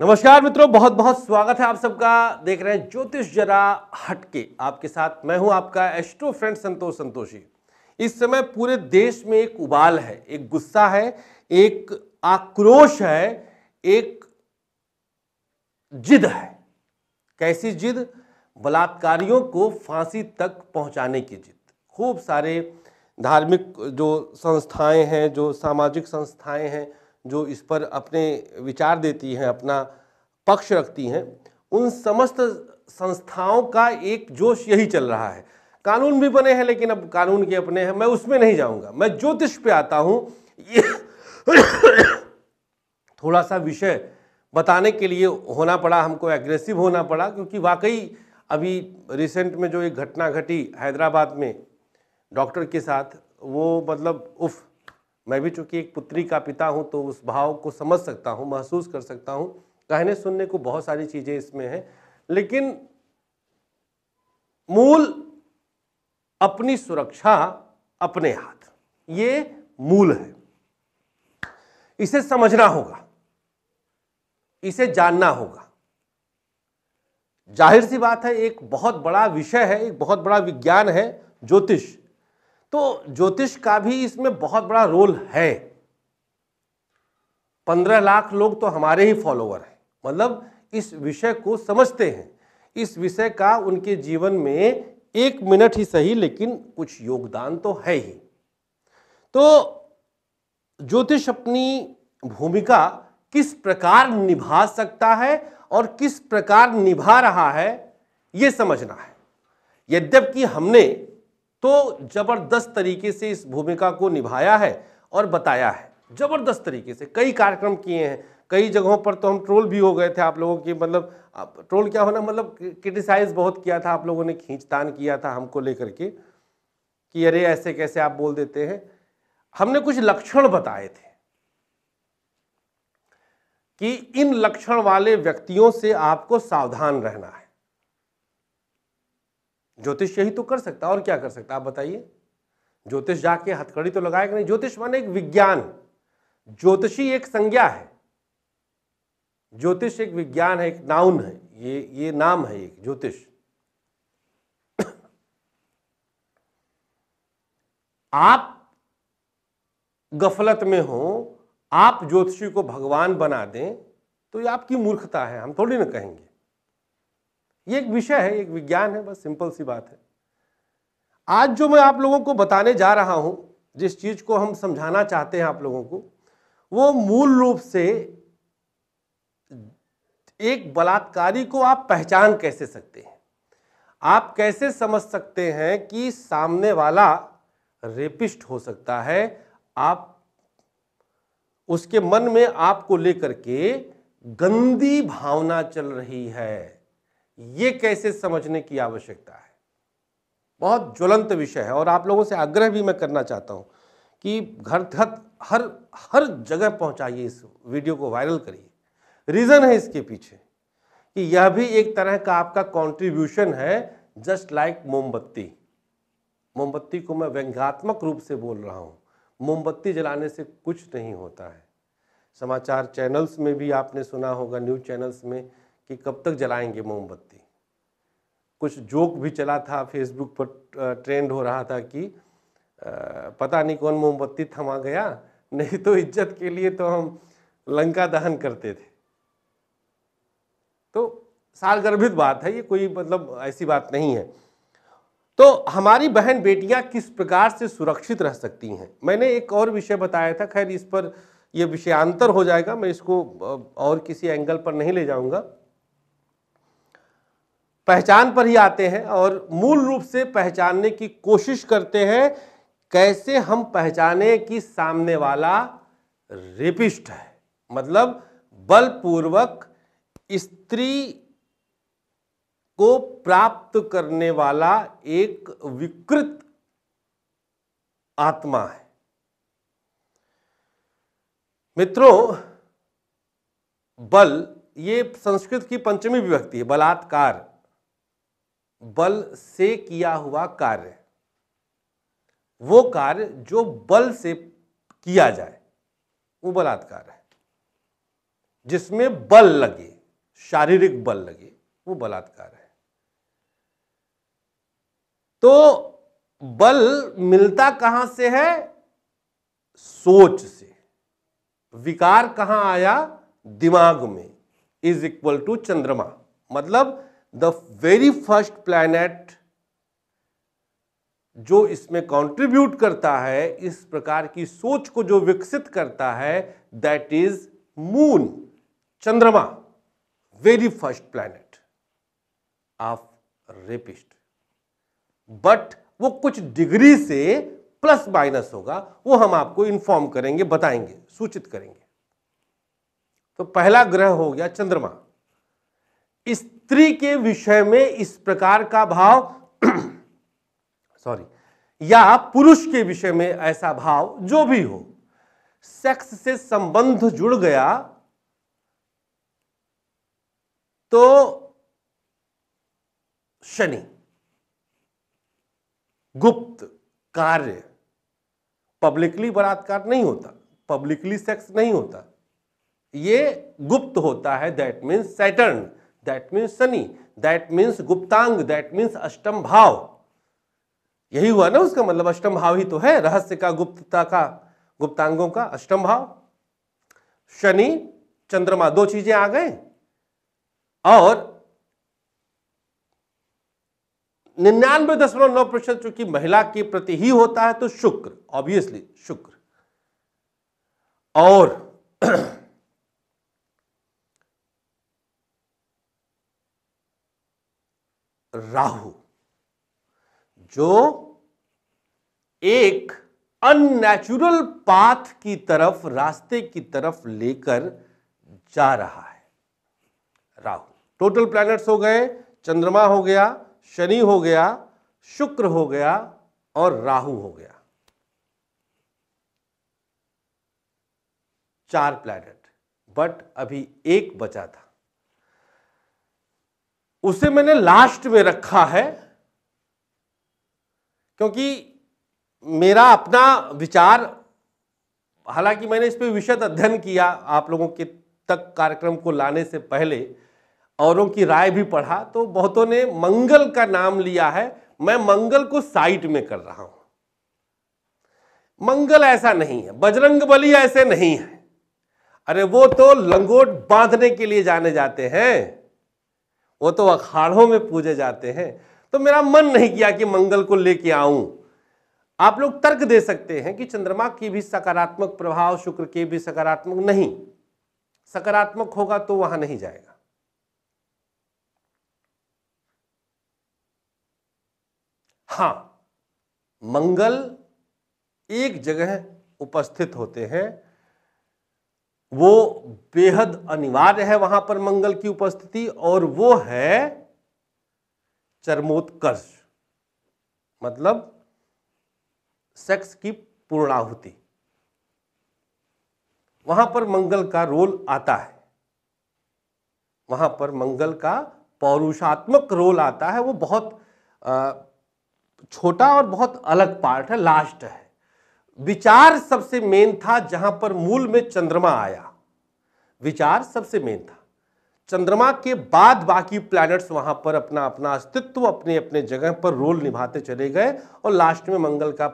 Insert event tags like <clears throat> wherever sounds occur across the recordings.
नमस्कार मित्रों बहुत बहुत स्वागत है आप सबका देख रहे हैं ज्योतिष जरा हटके आपके साथ मैं हूं आपका एस्ट्रो फ्रेंड संतोष संतोषी इस समय पूरे देश में एक उबाल है एक गुस्सा है एक आक्रोश है एक जिद है कैसी जिद बलात्कारियों को फांसी तक पहुंचाने की जिद खूब सारे धार्मिक जो संस्थाएं हैं जो सामाजिक संस्थाएं हैं जो इस पर अपने विचार देती हैं अपना पक्ष रखती हैं उन समस्त संस्थाओं का एक जोश यही चल रहा है कानून भी बने हैं लेकिन अब कानून के अपने हैं मैं उसमें नहीं जाऊंगा मैं ज्योतिष पे आता हूं ये थोड़ा सा विषय बताने के लिए होना पड़ा हमको एग्रेसिव होना पड़ा क्योंकि वाकई अभी रिसेंट में जो एक घटना घटी हैदराबाद में डॉक्टर के साथ वो मतलब उफ़ मैं भी चूंकि एक पुत्री का पिता हूं तो उस भाव को समझ सकता हूं महसूस कर सकता हूं कहने सुनने को बहुत सारी चीज़ें इसमें हैं लेकिन मूल अपनी सुरक्षा अपने हाथ ये मूल है इसे समझना होगा इसे जानना होगा जाहिर सी बात है एक बहुत बड़ा विषय है एक बहुत बड़ा विज्ञान है ज्योतिष तो ज्योतिष का भी इसमें बहुत बड़ा रोल है पंद्रह लाख लोग तो हमारे ही फॉलोअर हैं मतलब इस विषय को समझते हैं इस विषय का उनके जीवन में एक मिनट ही सही लेकिन कुछ योगदान तो है ही तो ज्योतिष अपनी भूमिका किस प्रकार निभा सकता है और किस प्रकार निभा रहा है यह समझना है यद्यपि हमने तो जबरदस्त तरीके से इस भूमिका को निभाया है और बताया है जबरदस्त तरीके से कई कार्यक्रम किए हैं कई जगहों पर तो हम ट्रोल भी हो गए थे आप लोगों की मतलब ट्रोल क्या होना मतलब क्रिटिसाइज बहुत किया था आप लोगों ने खींचतान किया था हमको लेकर के कि अरे ऐसे कैसे आप बोल देते हैं हमने कुछ लक्षण बताए थे कि इन लक्षण वाले व्यक्तियों से आपको सावधान रहना है ज्योतिष यही तो कर सकता और क्या कर सकता आप बताइए ज्योतिष जाके हथकड़ी तो लगाएगा नहीं ज्योतिष माने एक विज्ञान ज्योतिषी एक संज्ञा है ज्योतिष एक विज्ञान है एक नाउन है ये ये नाम है एक ज्योतिष आप गफलत में हो आप ज्योतिषी को भगवान बना दें तो ये आपकी मूर्खता है हम थोड़ी ना कहेंगे ये एक विषय है एक विज्ञान है बस सिंपल सी बात है आज जो मैं आप लोगों को बताने जा रहा हूं जिस चीज़ को हम समझाना चाहते हैं आप लोगों को वो मूल रूप से एक बलात्कारी को आप पहचान कैसे सकते हैं आप कैसे समझ सकते हैं कि सामने वाला रेपिस्ट हो सकता है आप उसके मन में आपको लेकर के गंदी भावना चल रही है ये कैसे समझने की आवश्यकता है बहुत ज्वलंत विषय है और आप लोगों से आग्रह भी मैं करना चाहता हूँ कि घर घर हर हर जगह पहुँचाइए इस वीडियो को वायरल करिए रीज़न है इसके पीछे कि यह भी एक तरह का आपका कंट्रीब्यूशन है जस्ट लाइक मोमबत्ती मोमबत्ती को मैं व्यंग्यात्मक रूप से बोल रहा हूँ मोमबत्ती जलाने से कुछ नहीं होता है समाचार चैनल्स में भी आपने सुना होगा न्यूज़ चैनल्स में कि कब तक जलाएंगे मोमबत्ती कुछ जोक भी चला था फेसबुक पर ट्रेंड हो रहा था कि पता नहीं कौन मोमबत्ती थमा गया नहीं तो इज्जत के लिए तो हम लंका दहन करते थे तो सारगर्भित बात है ये कोई मतलब ऐसी बात नहीं है तो हमारी बहन बेटियां किस प्रकार से सुरक्षित रह सकती हैं मैंने एक और विषय बताया था खैर इस पर यह विषयांतर हो जाएगा मैं इसको और किसी एंगल पर नहीं ले जाऊंगा पहचान पर ही आते हैं और मूल रूप से पहचानने की कोशिश करते हैं कैसे हम पहचाने कि सामने वाला रेपिस्ट है मतलब बलपूर्वक स्त्री को प्राप्त करने वाला एक विकृत आत्मा है मित्रों बल ये संस्कृत की पंचमी विभक्ति है बलात्कार बल से किया हुआ कार्य वो कार्य जो बल से किया जाए वो बलात्कार है जिसमें बल लगे शारीरिक बल लगे वो बलात्कार है तो बल मिलता कहां से है सोच से विकार कहां आया दिमाग में इज इक्वल टू चंद्रमा मतलब द वेरी फर्स्ट प्लैनेट जो इसमें कंट्रीब्यूट करता है इस प्रकार की सोच को जो विकसित करता है दैट इज मून चंद्रमा very first planet of rapist but वो कुछ डिग्री से प्लस माइनस होगा वो हम आपको इन्फॉर्म करेंगे बताएंगे सूचित करेंगे तो पहला ग्रह हो गया चंद्रमा इस स्त्री के विषय में इस प्रकार का भाव सॉरी <clears throat> या पुरुष के विषय में ऐसा भाव जो भी हो सेक्स से संबंध जुड़ गया तो शनि गुप्त कार्य पब्लिकली बलात्कार नहीं होता पब्लिकली सेक्स नहीं होता ये गुप्त होता है that means Saturn that means Shani that means गुप्तांग दैट मीन्स अष्टम भाव यही हुआ ना उसका मतलब अष्टम भाव ही तो है रहस्य का गुप्तता का गुप्तांगों का अष्टम भाव शनि चंद्रमा दो चीजें आ गए और निन्यानवे दशमलव नौ प्रतिशत चूंकि महिला के प्रति ही होता है तो शुक्र ऑब्वियसली शुक्र और <clears throat> राहु जो एक अननेचुरल पाथ की तरफ रास्ते की तरफ लेकर जा रहा है राहु टोटल प्लैनेट्स हो गए चंद्रमा हो गया शनि हो गया शुक्र हो गया और राहु हो गया चार प्लैनेट बट अभी एक बचा था उसे मैंने लास्ट में रखा है क्योंकि मेरा अपना विचार हालांकि मैंने इस पर विशद अध्ययन किया आप लोगों के तक कार्यक्रम को लाने से पहले औरों की राय भी पढ़ा तो बहुतों ने मंगल का नाम लिया है मैं मंगल को साइट में कर रहा हूं मंगल ऐसा नहीं है बजरंग बली ऐसे नहीं है अरे वो तो लंगोट बांधने के लिए जाने जाते हैं वो तो अखाड़ों में पूजे जाते हैं तो मेरा मन नहीं किया कि मंगल को लेके आऊं आप लोग तर्क दे सकते हैं कि चंद्रमा की भी सकारात्मक प्रभाव शुक्र के भी सकारात्मक नहीं सकारात्मक होगा तो वहां नहीं जाएगा हां मंगल एक जगह उपस्थित होते हैं वो बेहद अनिवार्य है वहां पर मंगल की उपस्थिति और वो है चरमोत्कर्ष मतलब सेक्स की पूर्णाहुति वहां पर मंगल का रोल आता है वहां पर मंगल का पौरुषात्मक रोल आता है वो बहुत छोटा और बहुत अलग पार्ट है लास्ट है विचार सबसे मेन था जहां पर मूल में चंद्रमा आया विचार सबसे मेन था चंद्रमा के बाद बाकी प्लैनेट्स वहां पर अपना अपना अस्तित्व अपने अपने जगह पर रोल निभाते चले गए और लास्ट में मंगल का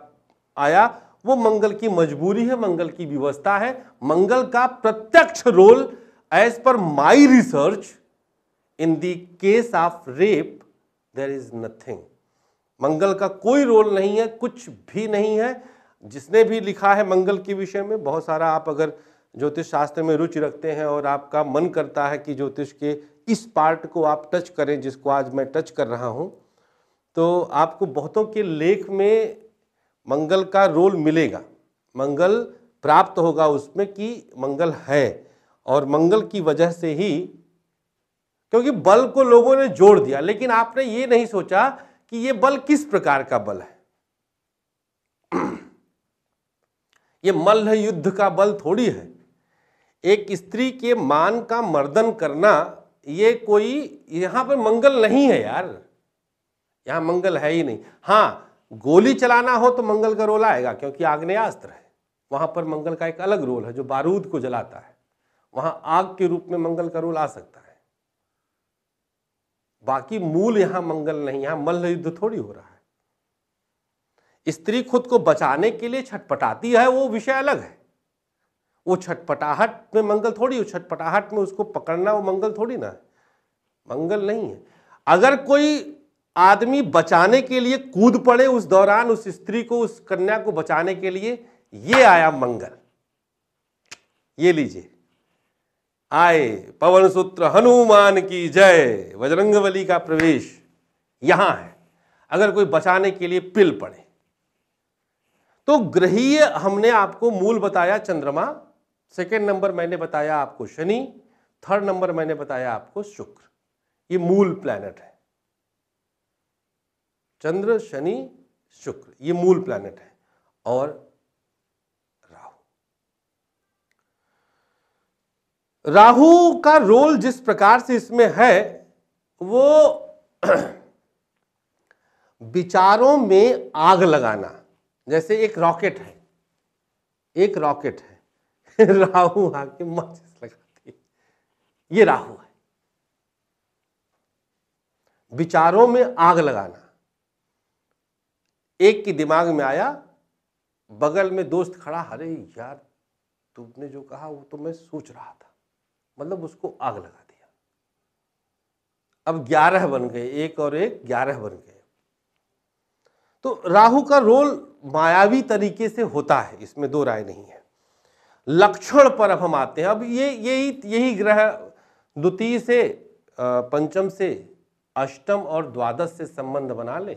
आया वो मंगल की मजबूरी है मंगल की व्यवस्था है मंगल का प्रत्यक्ष role as per my research in the case of rape there is nothing Mangal का कोई रोल नहीं है कुछ भी नहीं है जिसने भी लिखा है मंगल के विषय में बहुत सारा आप अगर ज्योतिष शास्त्र में रुचि रखते हैं और आपका मन करता है कि ज्योतिष के इस पार्ट को आप टच करें जिसको आज मैं टच कर रहा हूँ तो आपको बहुतों के लेख में मंगल का रोल मिलेगा मंगल प्राप्त होगा उसमें कि मंगल है और मंगल की वजह से ही क्योंकि बल को लोगों ने जोड़ दिया लेकिन आपने ये नहीं सोचा कि ये बल किस प्रकार का बल है ये मल्ल युद्ध का बल थोड़ी है एक स्त्री के मान का मर्दन करना ये कोई यहां पर मंगल नहीं है यार यहां मंगल है ही नहीं हां गोली चलाना हो तो मंगल का रोल आएगा क्योंकि आग्नेयास्त्र है वहां पर मंगल का एक अलग रोल है जो बारूद को जलाता है वहां आग के रूप में मंगल का रोल आ सकता है बाकी मूल यहां मंगल नहीं यहां मल्ल युद्ध थोड़ी हो रहा है स्त्री खुद को बचाने के लिए छटपटाती है वो विषय अलग है वो छटपटाहट में मंगल थोड़ी वो छटपटाहट में उसको पकड़ना वो मंगल थोड़ी ना है मंगल नहीं है अगर कोई आदमी बचाने के लिए कूद पड़े उस दौरान उस स्त्री को उस कन्या को बचाने के लिए ये आया मंगल ये लीजिए आए पवन सूत्र हनुमान की जय बजरंगबली का प्रवेश यहां है अगर कोई बचाने के लिए पिल पड़े तो ग्रहीय हमने आपको मूल बताया चंद्रमा सेकेंड नंबर मैंने बताया आपको शनि थर्ड नंबर मैंने बताया आपको शुक्र ये मूल प्लैनेट है चंद्र शनि शुक्र ये मूल प्लैनेट है और राहु राहु का रोल जिस प्रकार से इसमें है वो <clears throat> विचारों में आग लगाना जैसे एक रॉकेट है एक रॉकेट है <laughs> राहु आके माचिस लगाती ये राहु है विचारों में आग लगाना एक की दिमाग में आया बगल में दोस्त खड़ा अरे यार तुमने जो कहा वो तो मैं सोच रहा था मतलब उसको आग लगा दिया अब ग्यारह बन गए एक और एक ग्यारह बन गए तो राहु का रोल मायावी तरीके से होता है इसमें दो राय नहीं है लक्षण पर अब हम आते हैं अब ये यही यही ग्रह द्वितीय से पंचम से अष्टम और द्वादश से संबंध बना ले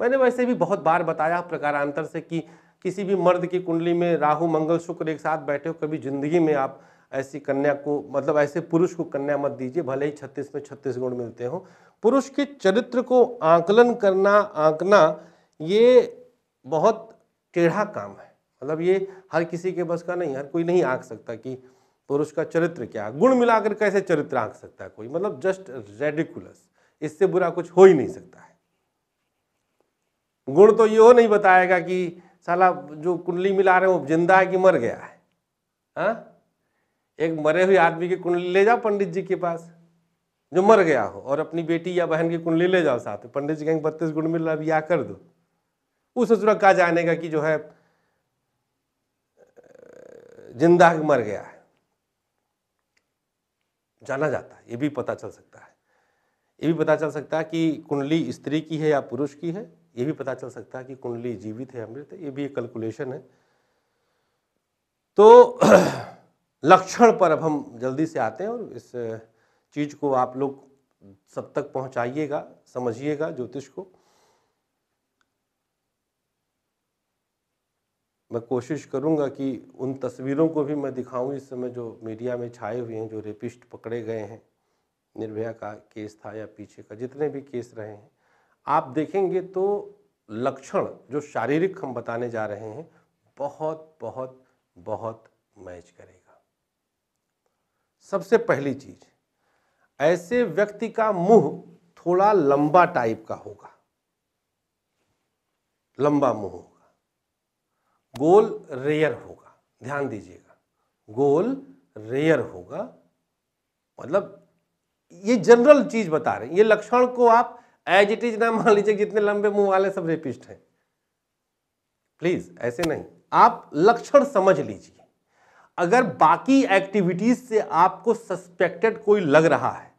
मैंने वैसे भी बहुत बार बताया प्रकारांतर से कि किसी भी मर्द की कुंडली में राहु मंगल शुक्र एक साथ बैठे हो कभी जिंदगी में आप ऐसी कन्या को मतलब ऐसे पुरुष को कन्या मत दीजिए भले ही छत्तीस में छत्तीस गुण मिलते हो पुरुष के चरित्र को आकलन करना आंकना ये बहुत टेढ़ा काम है मतलब ये हर किसी के बस का नहीं हर कोई नहीं आंक सकता कि पुरुष का चरित्र क्या गुण मिलाकर कैसे चरित्र आंक सकता है कोई मतलब जस्ट रेडिकुलस इससे बुरा कुछ हो ही नहीं सकता है गुण तो ये हो नहीं बताएगा कि साला जो कुंडली मिला रहे हैं वो जिंदा है कि मर गया है हा? एक मरे हुए आदमी की कुंडली ले जाओ पंडित जी के पास जो मर गया हो और अपनी बेटी या बहन की कुंडली ले जाओ साथ में पंडित जी कहेंगे बत्तीस गुण मिल रहा ब्याह कर दो उस ससुराल का जाने का कि जो है जिंदा मर गया है जाना जाता है ये भी पता चल सकता है ये भी पता चल सकता है कि कुंडली स्त्री की है या पुरुष की है ये भी पता चल सकता है कि कुंडली जीवित है अमृत है ये भी एक कैलकुलेशन है तो <clears throat> लक्षण पर अब हम जल्दी से आते हैं और इस चीज़ को आप लोग सब तक पहुंचाइएगा समझिएगा ज्योतिष को मैं कोशिश करूंगा कि उन तस्वीरों को भी मैं दिखाऊं इस समय जो मीडिया में छाए हुए हैं जो रेपिस्ट पकड़े गए हैं निर्भया का केस था या पीछे का जितने भी केस रहे हैं आप देखेंगे तो लक्षण जो शारीरिक हम बताने जा रहे हैं बहुत बहुत बहुत मैच करेगा सबसे पहली चीज़ ऐसे व्यक्ति का मुंह थोड़ा लंबा टाइप का होगा लंबा मुंह होगा गोल रेयर होगा ध्यान दीजिएगा गोल रेयर होगा मतलब ये जनरल चीज बता रहे हैं ये लक्षण को आप एज इट इज ना मान लीजिए जितने लंबे मुंह वाले सब रेपिस्ट हैं प्लीज ऐसे नहीं आप लक्षण समझ लीजिए अगर बाकी एक्टिविटीज से आपको सस्पेक्टेड कोई लग रहा है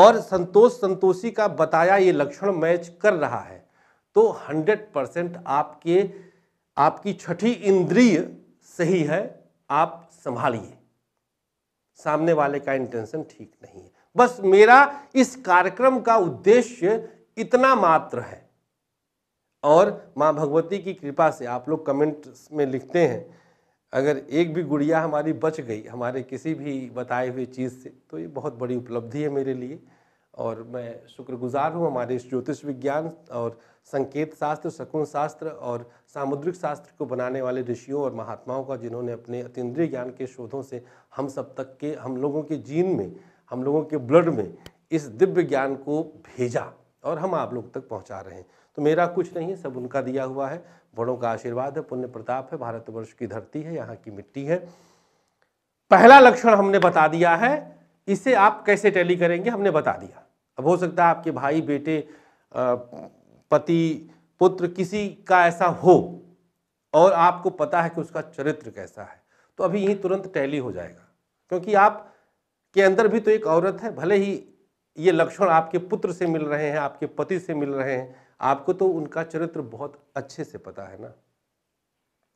और संतोष संतोषी का बताया ये लक्षण मैच कर रहा है तो 100 परसेंट आपके आपकी छठी इंद्रिय सही है आप संभालिए सामने वाले का इंटेंशन ठीक नहीं है बस मेरा इस कार्यक्रम का उद्देश्य इतना मात्र है और माँ भगवती की कृपा से आप लोग कमेंट्स में लिखते हैं अगर एक भी गुड़िया हमारी बच गई हमारे किसी भी बताए हुए चीज़ से तो ये बहुत बड़ी उपलब्धि है मेरे लिए और मैं शुक्रगुजार हूँ हमारे इस ज्योतिष विज्ञान और संकेत शास्त्र शकुन शास्त्र और सामुद्रिक शास्त्र को बनाने वाले ऋषियों और महात्माओं का जिन्होंने अपने अतीन्द्रिय ज्ञान के शोधों से हम सब तक के हम लोगों के जीन में हम लोगों के ब्लड में इस दिव्य ज्ञान को भेजा और हम आप लोग तक पहुँचा रहे हैं तो मेरा कुछ नहीं सब उनका दिया हुआ है बड़ों का आशीर्वाद है पुण्य प्रताप है भारतवर्ष की धरती है यहाँ की मिट्टी है पहला लक्षण हमने बता दिया है इसे आप कैसे टैली करेंगे हमने बता दिया अब हो सकता है आपके भाई बेटे पति पुत्र किसी का ऐसा हो और आपको पता है कि उसका चरित्र कैसा है तो अभी यही तुरंत टैली हो जाएगा क्योंकि आप के अंदर भी तो एक औरत है भले ही ये लक्षण आपके पुत्र से मिल रहे हैं आपके पति से मिल रहे हैं आपको तो उनका चरित्र बहुत अच्छे से पता है ना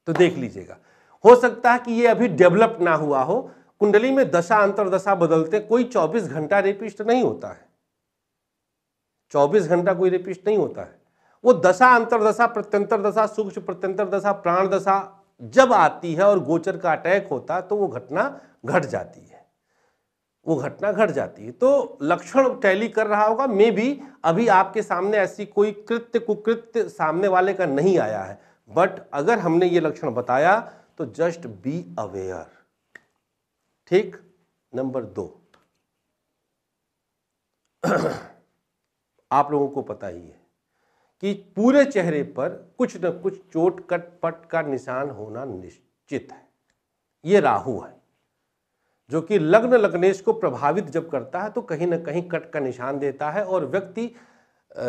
तो देख लीजिएगा हो सकता है कि ये अभी डेवलप ना हुआ हो कुंडली में दशा अंतरदशा बदलते कोई 24 घंटा रेपिस्ट नहीं होता है 24 घंटा कोई रेपिस्ट नहीं होता है वो दशा अंतरदशा प्रत्यंतर दशा सूक्ष्म प्रत्यंतर दशा प्राण दशा जब आती है और गोचर का अटैक होता है तो वो घटना घट जाती है वो घटना घट जाती है तो लक्षण टैली कर रहा होगा मे भी अभी आपके सामने ऐसी कोई कृत्य कुकृत्य सामने वाले का नहीं आया है बट अगर हमने ये लक्षण बताया तो जस्ट बी अवेयर ठीक नंबर दो <clears throat> आप लोगों को पता ही है कि पूरे चेहरे पर कुछ न कुछ चोट कट पट का निशान होना निश्चित है ये राहु है जो कि लग्न लग्नेश को प्रभावित जब करता है तो कहीं ना कहीं कट का निशान देता है और व्यक्ति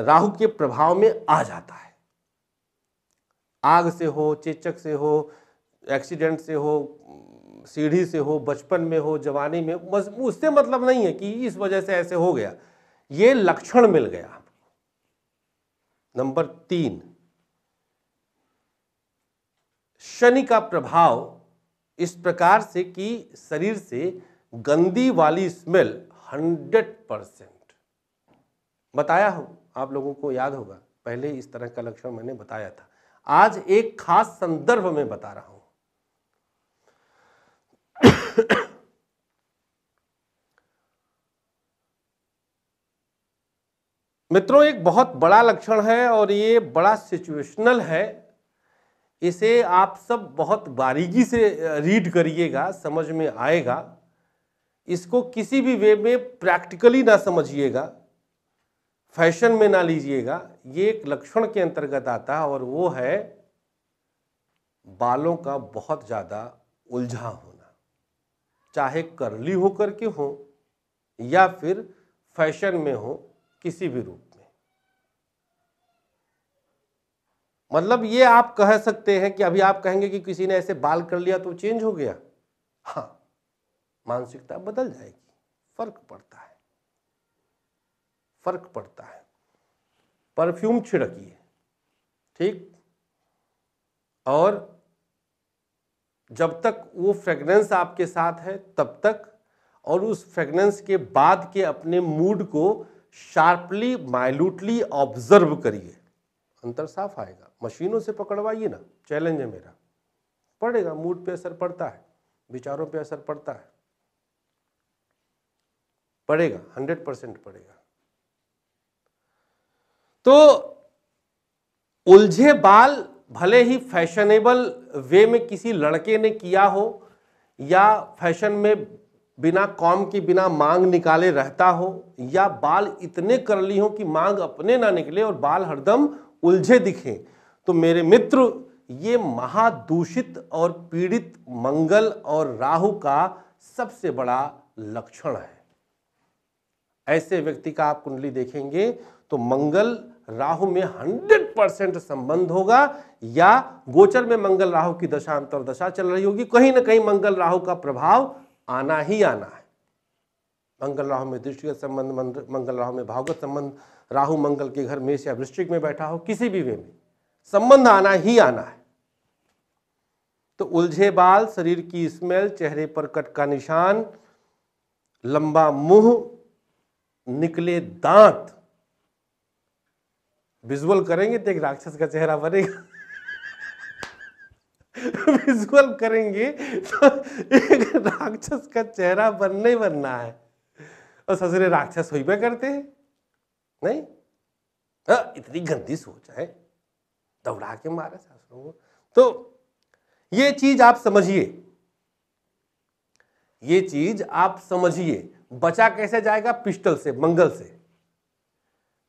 राहु के प्रभाव में आ जाता है आग से हो चेचक से हो एक्सीडेंट से हो सीढ़ी से हो बचपन में हो जवानी में उससे मतलब नहीं है कि इस वजह से ऐसे हो गया ये लक्षण मिल गया नंबर तीन शनि का प्रभाव इस प्रकार से कि शरीर से गंदी वाली स्मेल 100 परसेंट बताया हो आप लोगों को याद होगा पहले इस तरह का लक्षण मैंने बताया था आज एक खास संदर्भ में बता रहा हूं मित्रों एक बहुत बड़ा लक्षण है और ये बड़ा सिचुएशनल है इसे आप सब बहुत बारीकी से रीड करिएगा समझ में आएगा इसको किसी भी वे में प्रैक्टिकली ना समझिएगा फैशन में ना लीजिएगा ये एक लक्षण के अंतर्गत आता है और वो है बालों का बहुत ज़्यादा उलझा होना चाहे करली होकर के हो या फिर फैशन में हो किसी भी रूप मतलब ये आप कह सकते हैं कि अभी आप कहेंगे कि किसी ने ऐसे बाल कर लिया तो चेंज हो गया हाँ मानसिकता बदल जाएगी फर्क पड़ता है फर्क पड़ता है परफ्यूम छिड़किए ठीक और जब तक वो फ्रेगनेंस आपके साथ है तब तक और उस फ्रेगनेंस के बाद के अपने मूड को शार्पली माइल्यूटली ऑब्जर्व करिए अंतर साफ आएगा मशीनों से पकड़वाइए ना चैलेंज है मेरा पड़ेगा मूड पे असर पड़ता है विचारों पे असर पड़ता है पड़ेगा हंड्रेड परसेंट पड़ेगा तो उलझे बाल भले ही फैशनेबल वे में किसी लड़के ने किया हो या फैशन में बिना कॉम की बिना मांग निकाले रहता हो या बाल इतने कर ली हो कि मांग अपने ना निकले और बाल हरदम उलझे दिखें तो मेरे मित्र ये महादूषित और पीड़ित मंगल और राहु का सबसे बड़ा लक्षण है ऐसे व्यक्ति का आप कुंडली देखेंगे तो मंगल राहु में 100 परसेंट संबंध होगा या गोचर में मंगल राहु की दशा अंतर दशा चल रही होगी कहीं ना कहीं मंगल राहु का प्रभाव आना ही आना है मंगल राहु में दृष्टिगत संबंध मंगल राहु में भावगत संबंध राहु मंगल के घर में या वृश्चिक में बैठा हो किसी भी वे में संबंध आना ही आना है तो उलझे बाल शरीर की स्मेल चेहरे पर कट का निशान लंबा मुंह निकले दांत विजुअल करेंगे तो एक राक्षस का चेहरा बनेगा विजुअल करेंगे तो एक राक्षस का चेहरा बनने बनना है और ससुरे राक्षस हो करते हैं नहीं आ, हाँ, इतनी गंदी सोच है दौड़ा के मारे सासुरों को तो ये चीज आप समझिए ये चीज आप समझिए बचा कैसे जाएगा पिस्टल से मंगल से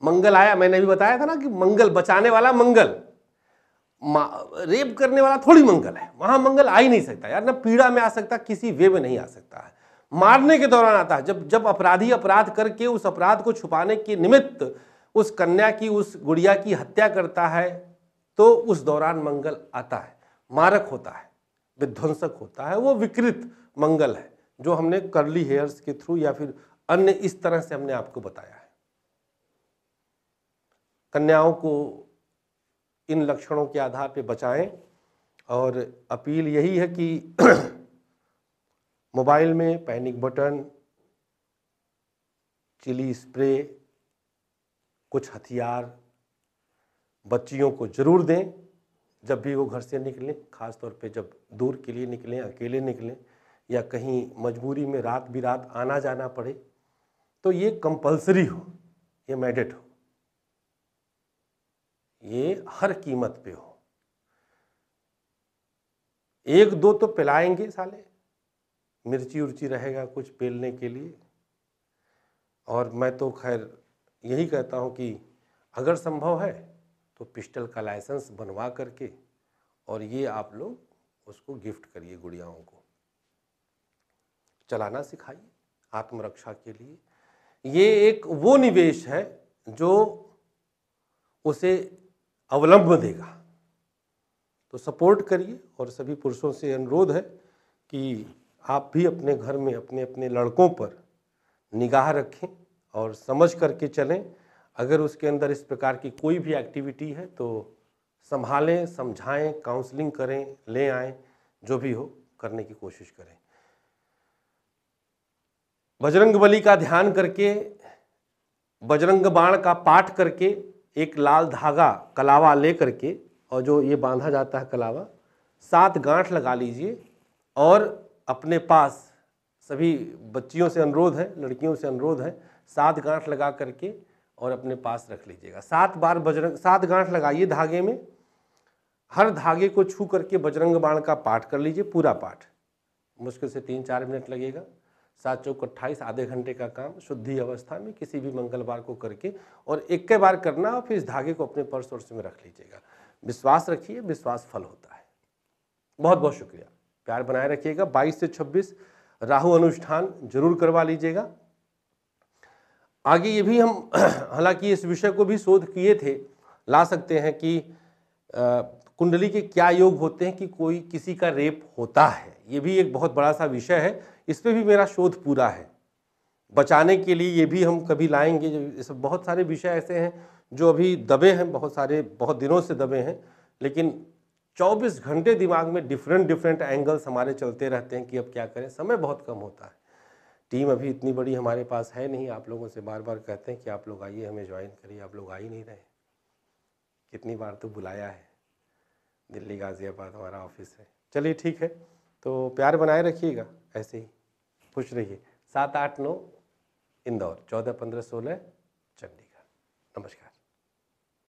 मंगल आया मैंने भी बताया था ना कि मंगल बचाने वाला मंगल रेप करने वाला थोड़ी मंगल है वहां मंगल आ ही नहीं सकता यार ना पीड़ा में आ सकता किसी वे में नहीं आ सकता है मारने के दौरान आता है जब जब अपराधी अपराध करके उस अपराध को छुपाने के निमित्त उस कन्या की उस गुड़िया की हत्या करता है तो उस दौरान मंगल आता है मारक होता है विध्वंसक होता है वो विकृत मंगल है जो हमने करली हेयर्स के थ्रू या फिर अन्य इस तरह से हमने आपको बताया है कन्याओं को इन लक्षणों के आधार पर बचाएं और अपील यही है कि <clears throat> मोबाइल में पैनिक बटन चिली स्प्रे कुछ हथियार बच्चियों को ज़रूर दें जब भी वो घर से निकलें ख़ास तौर पे जब दूर के लिए निकलें अकेले निकलें या कहीं मजबूरी में रात भी रात आना जाना पड़े तो ये कंपलसरी हो ये मैडेट हो ये हर कीमत पे हो एक दो तो पिलाएंगे साले मिर्ची उर्ची रहेगा कुछ पेलने के लिए और मैं तो खैर यही कहता हूँ कि अगर संभव है तो पिस्टल का लाइसेंस बनवा करके और ये आप लोग उसको गिफ्ट करिए गुड़ियाओं को चलाना सिखाइए आत्मरक्षा के लिए ये एक वो निवेश है जो उसे अवलंब देगा तो सपोर्ट करिए और सभी पुरुषों से अनुरोध है कि आप भी अपने घर में अपने अपने लड़कों पर निगाह रखें और समझ करके चलें अगर उसके अंदर इस प्रकार की कोई भी एक्टिविटी है तो संभालें समझाएं काउंसलिंग करें ले आए जो भी हो करने की कोशिश करें बजरंग बली का ध्यान करके बजरंग बाण का पाठ करके एक लाल धागा कलावा ले करके और जो ये बांधा जाता है कलावा सात गांठ लगा लीजिए और अपने पास सभी बच्चियों से अनुरोध है लड़कियों से अनुरोध है सात गांठ लगा करके और अपने पास रख लीजिएगा सात बार बजरंग सात गांठ लगाइए धागे में हर धागे को छू करके बजरंग बाण का पाठ कर लीजिए पूरा पाठ मुश्किल से तीन चार मिनट लगेगा सात चौक अट्ठाईस आधे घंटे का काम शुद्धि अवस्था में किसी भी मंगलवार को करके और एक के बार करना और फिर इस धागे को अपने पर्स और में रख लीजिएगा विश्वास रखिए विश्वास फल होता है बहुत बहुत शुक्रिया प्यार बनाए रखिएगा बाईस से छब्बीस राहु अनुष्ठान जरूर करवा लीजिएगा आगे ये भी हम <clears throat> हालांकि इस विषय को भी शोध किए थे ला सकते हैं कि आ, कुंडली के क्या योग होते हैं कि कोई किसी का रेप होता है ये भी एक बहुत बड़ा सा विषय है इस पर भी मेरा शोध पूरा है बचाने के लिए ये भी हम कभी लाएंगे इस बहुत सारे विषय ऐसे हैं जो अभी दबे हैं बहुत सारे बहुत दिनों से दबे हैं लेकिन 24 घंटे दिमाग में डिफरेंट डिफरेंट एंगल्स हमारे चलते रहते हैं कि अब क्या करें समय बहुत कम होता है टीम अभी इतनी बड़ी हमारे पास है नहीं आप लोगों से बार बार कहते हैं कि आप लोग आइए हमें ज्वाइन करिए आप लोग आ ही नहीं रहे कितनी बार तो बुलाया है दिल्ली गाज़ियाबाद हमारा ऑफिस है चलिए ठीक है तो प्यार बनाए रखिएगा ऐसे ही खुश रहिए सात आठ नौ इंदौर चौदह पंद्रह सोलह चंडीगढ़ नमस्कार